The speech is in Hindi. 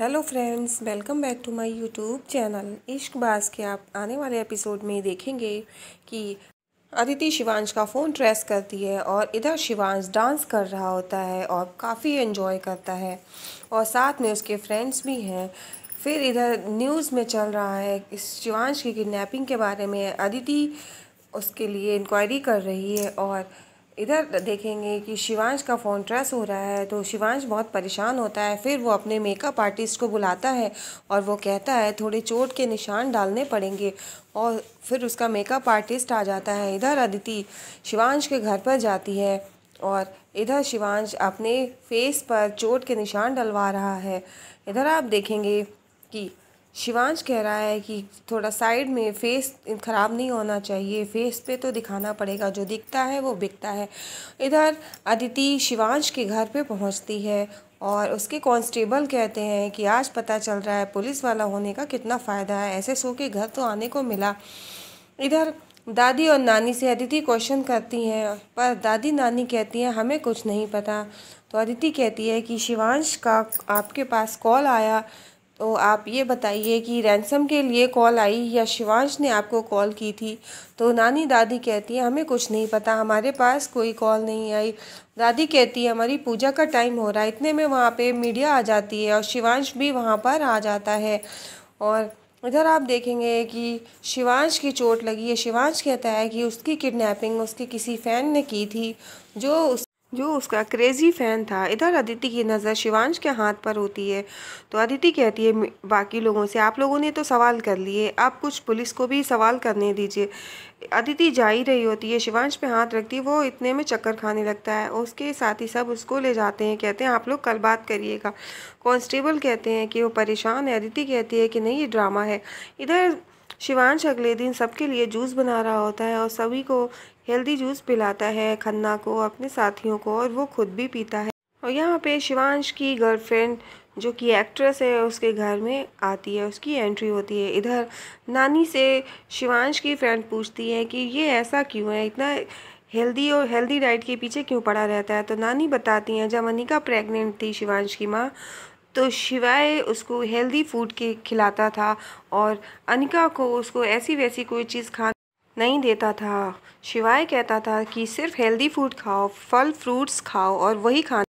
hello friends welcome back to my YouTube channel इश्क के आप आने वाले एपिसोड में देखेंगे कि अदिति शिवांश का फ़ोन ट्रेस करती है और इधर शिवांश डांस कर रहा होता है और काफ़ी एंजॉय करता है और साथ में उसके फ्रेंड्स भी हैं फिर इधर न्यूज़ में चल रहा है इस शिवांश की किडनैपिंग के बारे में अदिति उसके लिए इंक्वायरी कर रही है और इधर देखेंगे कि शिवांश का फ़ोन ट्रेस हो रहा है तो शिवांश बहुत परेशान होता है फिर वो अपने मेकअप आर्टिस्ट को बुलाता है और वो कहता है थोड़े चोट के निशान डालने पड़ेंगे और फिर उसका मेकअप आर्टिस्ट आ जाता है इधर अदिति शिवांश के घर पर जाती है और इधर शिवांश अपने फेस पर चोट के निशान डलवा रहा है इधर आप देखेंगे कि शिवांश कह रहा है कि थोड़ा साइड में फेस ख़राब नहीं होना चाहिए फेस पे तो दिखाना पड़ेगा जो दिखता है वो बिकता है इधर अदिति शिवांश के घर पे पहुंचती है और उसके कांस्टेबल कहते हैं कि आज पता चल रहा है पुलिस वाला होने का कितना फ़ायदा है ऐसे सो के घर तो आने को मिला इधर दादी और नानी से अदिति क्वेश्चन करती हैं पर दादी नानी कहती हैं हमें कुछ नहीं पता तो अदिति कहती है कि शिवांश का आपके पास कॉल आया तो आप ये बताइए कि रैंसम के लिए कॉल आई या शिवांश ने आपको कॉल की थी तो नानी दादी कहती है हमें कुछ नहीं पता हमारे पास कोई कॉल नहीं आई दादी कहती है हमारी पूजा का टाइम हो रहा है इतने में वहाँ पे मीडिया आ जाती है और शिवांश भी वहाँ पर आ जाता है और इधर आप देखेंगे कि शिवांश की चोट लगी है शिवांश कहता है कि उसकी किडनैपिंग उसके किसी फ़ैन ने की थी जो उस जो उसका क्रेज़ी फ़ैन था इधर अदिति की नज़र शिवांश के हाथ पर होती है तो अदिति कहती है बाकी लोगों से आप लोगों ने तो सवाल कर लिए आप कुछ पुलिस को भी सवाल करने दीजिए अदिति जा ही रही होती है शिवांश पे हाथ रखती है वो इतने में चक्कर खाने लगता है उसके साथ ही सब उसको ले जाते हैं कहते हैं आप लोग कल बात करिएगा कॉन्स्टेबल कहते हैं कि वो परेशान है अदिति कहती है कि नहीं ये ड्रामा है इधर शिवांश अगले दिन सबके लिए जूस बना रहा होता है और सभी को हेल्दी जूस पिलाता है खन्ना को अपने साथियों को और वो खुद भी पीता है और यहाँ पे शिवांश की गर्लफ्रेंड जो कि एक्ट्रेस है उसके घर में आती है उसकी एंट्री होती है इधर नानी से शिवांश की फ्रेंड पूछती है कि ये ऐसा क्यों है इतना हेल्दी और हेल्दी डाइट के पीछे क्यों पड़ा रहता है तो नानी बताती हैं जब अनिका प्रेग्नेंट थी शिवांश की माँ तो शिवाय उसको हेल्दी फूड के खिलाता था और अनिका को उसको ऐसी वैसी कोई चीज़ खा नहीं देता था शिवाय कहता था कि सिर्फ हेल्दी फूड खाओ फल फ्रूट्स खाओ और वही खाना